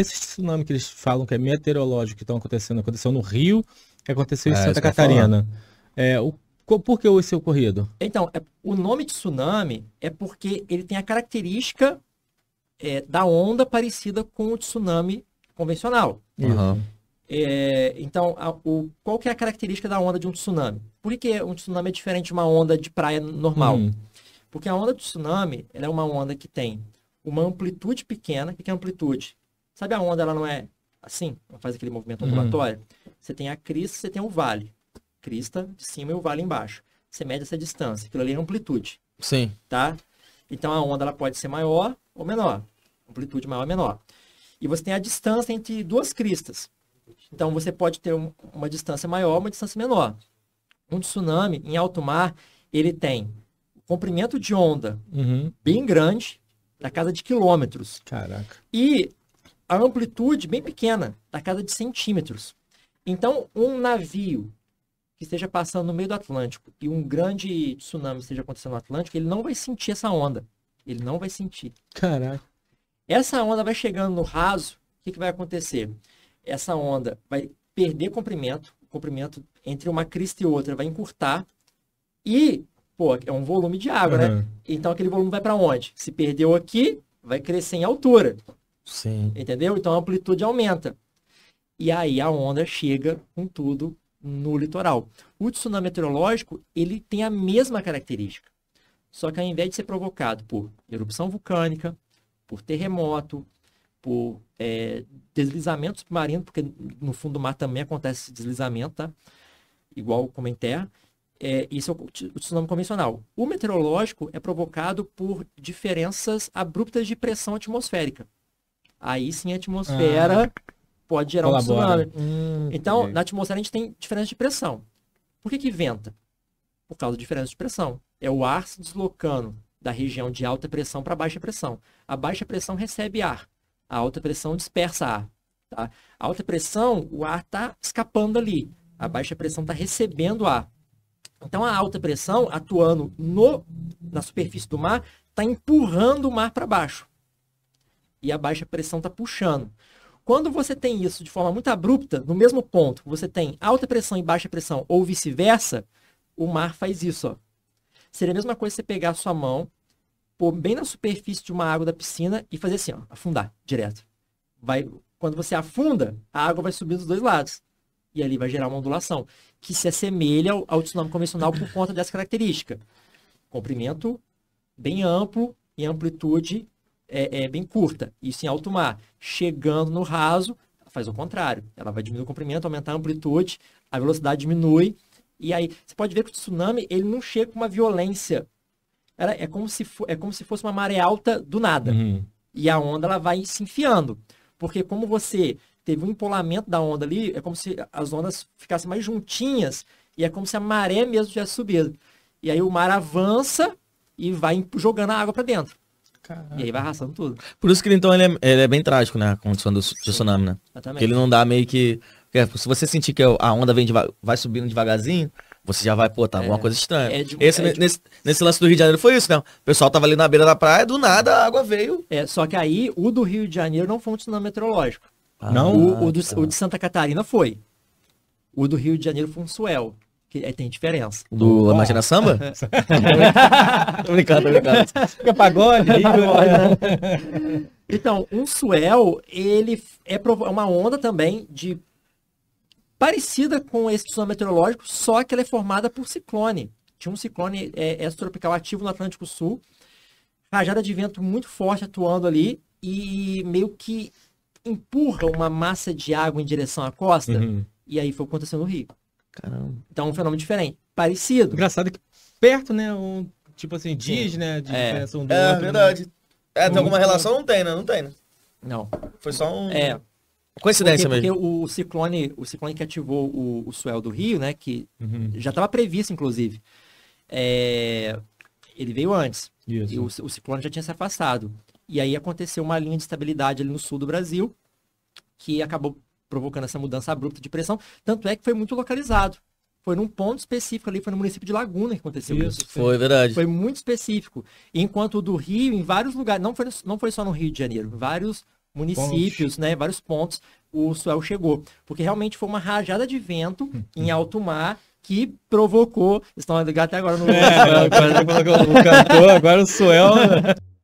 esse tsunami que eles falam que é meteorológico que estão acontecendo, aconteceu no Rio, que aconteceu em é, Santa Catarina. É, o, por que esse ocorrido? Então, é, o nome tsunami é porque ele tem a característica é, da onda parecida com o tsunami convencional. Uhum. É, então, a, o, qual que é a característica da onda de um tsunami? Por que um tsunami é diferente de uma onda de praia normal? Hum. Porque a onda de tsunami é uma onda que tem uma amplitude pequena. O que é amplitude? Sabe a onda, ela não é assim? Ela faz aquele movimento uhum. ondulatório. Uhum. Você tem a crista, você tem o vale. Crista de cima e o vale embaixo. Você mede essa distância. Aquilo ali é amplitude. Sim. Tá? Então a onda ela pode ser maior ou menor. Amplitude maior ou menor. E você tem a distância entre duas cristas. Então você pode ter uma distância maior, uma distância menor. Um tsunami em alto mar, ele tem comprimento de onda uhum. bem grande, da casa de quilômetros. Caraca. E a amplitude bem pequena, da casa de centímetros. Então, um navio que esteja passando no meio do Atlântico e um grande tsunami esteja acontecendo no Atlântico, ele não vai sentir essa onda. Ele não vai sentir. Caraca. Essa onda vai chegando no raso, o que, que vai acontecer? Essa onda vai perder comprimento, o comprimento entre uma crista e outra vai encurtar e, pô, é um volume de água, uhum. né? Então aquele volume vai para onde? Se perdeu aqui, vai crescer em altura. Sim. Entendeu? Então a amplitude aumenta. E aí a onda chega com tudo no litoral. O tsunami meteorológico, ele tem a mesma característica. Só que ao invés de ser provocado por erupção vulcânica, por terremoto, por é, deslizamento submarino, porque no fundo do mar também acontece esse deslizamento, tá? igual como em terra, é, isso é o tsunami convencional. O meteorológico é provocado por diferenças abruptas de pressão atmosférica. Aí sim a atmosfera ah, pode gerar colabora. um tsunami. Hum, então, na atmosfera a gente tem diferença de pressão. Por que, que venta? Por causa de diferença de pressão. É o ar se deslocando da região de alta pressão para baixa pressão. A baixa pressão recebe ar. A alta pressão dispersa ar. Tá? A alta pressão, o ar está escapando ali. A baixa pressão está recebendo ar. Então, a alta pressão, atuando no, na superfície do mar, está empurrando o mar para baixo e a baixa pressão está puxando. Quando você tem isso de forma muito abrupta, no mesmo ponto, você tem alta pressão e baixa pressão, ou vice-versa, o mar faz isso. Ó. Seria a mesma coisa você pegar a sua mão, pôr bem na superfície de uma água da piscina e fazer assim, ó, afundar direto. Vai, quando você afunda, a água vai subir dos dois lados. E ali vai gerar uma ondulação, que se assemelha ao, ao tsunami convencional por conta dessa característica. Comprimento bem amplo e amplitude é, é, bem curta, isso em alto mar. Chegando no raso, faz o contrário. Ela vai diminuir o comprimento, aumentar a amplitude, a velocidade diminui. E aí, você pode ver que o tsunami, ele não chega com uma violência. Ela, é, como se for, é como se fosse uma maré alta do nada. Uhum. E a onda, ela vai se enfiando. Porque como você teve um empolamento da onda ali, é como se as ondas ficassem mais juntinhas. E é como se a maré mesmo tivesse subido. E aí o mar avança e vai jogando a água para dentro. E aí vai arrastando tudo. Por isso que então ele é, ele é bem trágico, né? A condição do, do tsunami, né? Exatamente. Ele não dá meio que. Se você sentir que é a onda vem deva, vai subindo devagarzinho, você já vai, pô, tá alguma é, coisa estranha. É de, Esse, é de... nesse, nesse, lance do Rio de Janeiro foi isso, né? O pessoal tava ali na beira da praia, do nada a água veio. É, só que aí o do Rio de Janeiro não foi um tsunami meteorológico. Ah, não? O, o, do, tá. o, de Santa Catarina foi. O do Rio de Janeiro foi um suel. Que tem diferença. Do oh. Imagina Samba? tô brincando, tô brincando. Fica pagode, pagode. Então, um swell, ele é, é uma onda também de parecida com esse tsunami meteorológico, só que ela é formada por ciclone. Tinha um ciclone é, tropical ativo no Atlântico Sul, rajada de vento muito forte atuando ali e meio que empurra uma massa de água em direção à costa. Uhum. E aí foi o que aconteceu no Rio. Caramba. Então é um fenômeno diferente. Parecido. Engraçado que perto, né? Um, tipo assim, diz, Sim. né? De é. diferença um do é, outro. É verdade. Né? É, tem alguma relação? Não tem, né? Não tem, né? Não. Foi só um. É. Coincidência porque, mesmo. Porque o ciclone, o ciclone que ativou o, o suel do Rio, né? Que uhum. já estava previsto, inclusive. É... Ele veio antes. Isso. E o, o ciclone já tinha se afastado. E aí aconteceu uma linha de estabilidade ali no sul do Brasil que acabou provocando essa mudança abrupta de pressão. Tanto é que foi muito localizado. Foi num ponto específico ali, foi no município de Laguna que aconteceu isso. isso. Foi verdade. Foi muito específico. Enquanto o do Rio, em vários lugares, não foi, não foi só no Rio de Janeiro, vários municípios, pontos. né, vários pontos, o Suel chegou. Porque realmente foi uma rajada de vento em alto mar que provocou. Estão ligados até agora no. É, agora, o cantor, agora o Suel. Né?